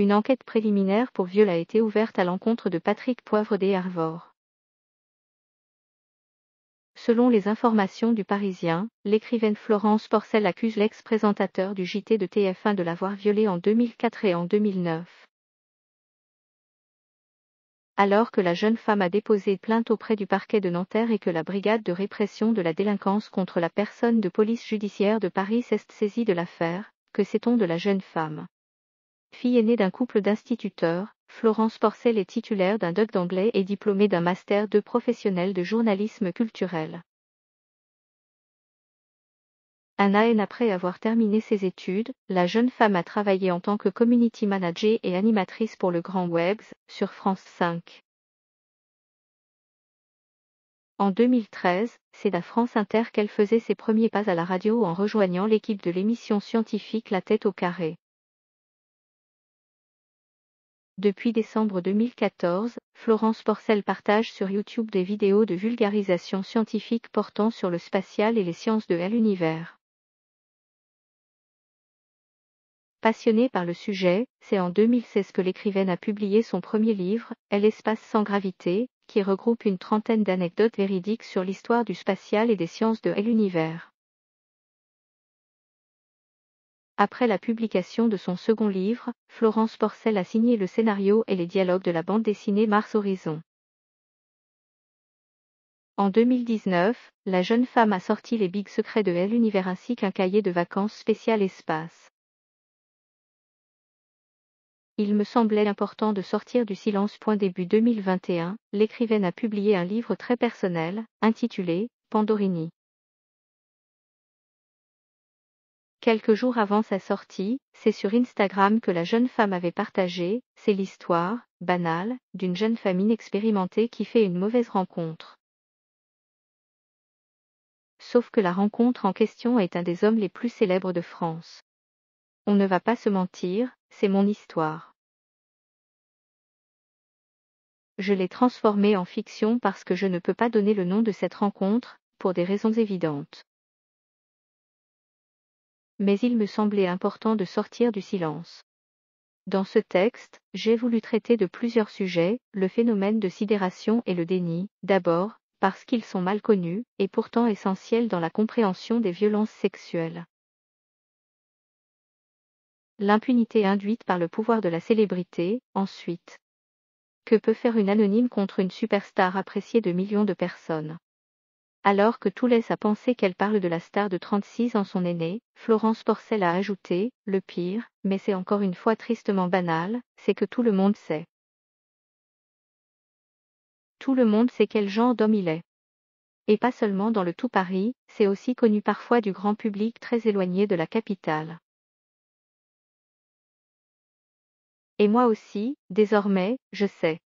Une enquête préliminaire pour viol a été ouverte à l'encontre de Patrick Poivre d'Hervor. Selon les informations du Parisien, l'écrivaine Florence Porcel accuse l'ex-présentateur du JT de TF1 de l'avoir violée en 2004 et en 2009. Alors que la jeune femme a déposé plainte auprès du parquet de Nanterre et que la brigade de répression de la délinquance contre la personne de police judiciaire de Paris s'est saisie de l'affaire, que sait-on de la jeune femme Fille aînée d'un couple d'instituteurs, Florence Porcel est titulaire d'un doc d'anglais et diplômée d'un master de professionnel de journalisme culturel. Un an après avoir terminé ses études, la jeune femme a travaillé en tant que community manager et animatrice pour le Grand Webs sur France 5. En 2013, c'est à France Inter qu'elle faisait ses premiers pas à la radio en rejoignant l'équipe de l'émission scientifique La tête au carré. Depuis décembre 2014, Florence Porcel partage sur YouTube des vidéos de vulgarisation scientifique portant sur le spatial et les sciences de l'univers. Passionnée par le sujet, c'est en 2016 que l'écrivaine a publié son premier livre, L'espace sans gravité, qui regroupe une trentaine d'anecdotes véridiques sur l'histoire du spatial et des sciences de l'univers. Après la publication de son second livre, Florence Porcel a signé le scénario et les dialogues de la bande dessinée Mars Horizon. En 2019, la jeune femme a sorti Les Big Secrets de l'Univers Univers ainsi qu'un cahier de vacances spécial espace. Il me semblait important de sortir du silence. Point début 2021, l'écrivaine a publié un livre très personnel, intitulé Pandorini. Quelques jours avant sa sortie, c'est sur Instagram que la jeune femme avait partagé, c'est l'histoire, banale, d'une jeune femme inexpérimentée qui fait une mauvaise rencontre. Sauf que la rencontre en question est un des hommes les plus célèbres de France. On ne va pas se mentir, c'est mon histoire. Je l'ai transformée en fiction parce que je ne peux pas donner le nom de cette rencontre, pour des raisons évidentes mais il me semblait important de sortir du silence. Dans ce texte, j'ai voulu traiter de plusieurs sujets, le phénomène de sidération et le déni, d'abord, parce qu'ils sont mal connus, et pourtant essentiels dans la compréhension des violences sexuelles. L'impunité induite par le pouvoir de la célébrité, ensuite. Que peut faire une anonyme contre une superstar appréciée de millions de personnes alors que tout laisse à penser qu'elle parle de la star de 36 ans son aînée, Florence Porcel a ajouté, le pire, mais c'est encore une fois tristement banal, c'est que tout le monde sait. Tout le monde sait quel genre d'homme il est. Et pas seulement dans le tout Paris, c'est aussi connu parfois du grand public très éloigné de la capitale. Et moi aussi, désormais, je sais.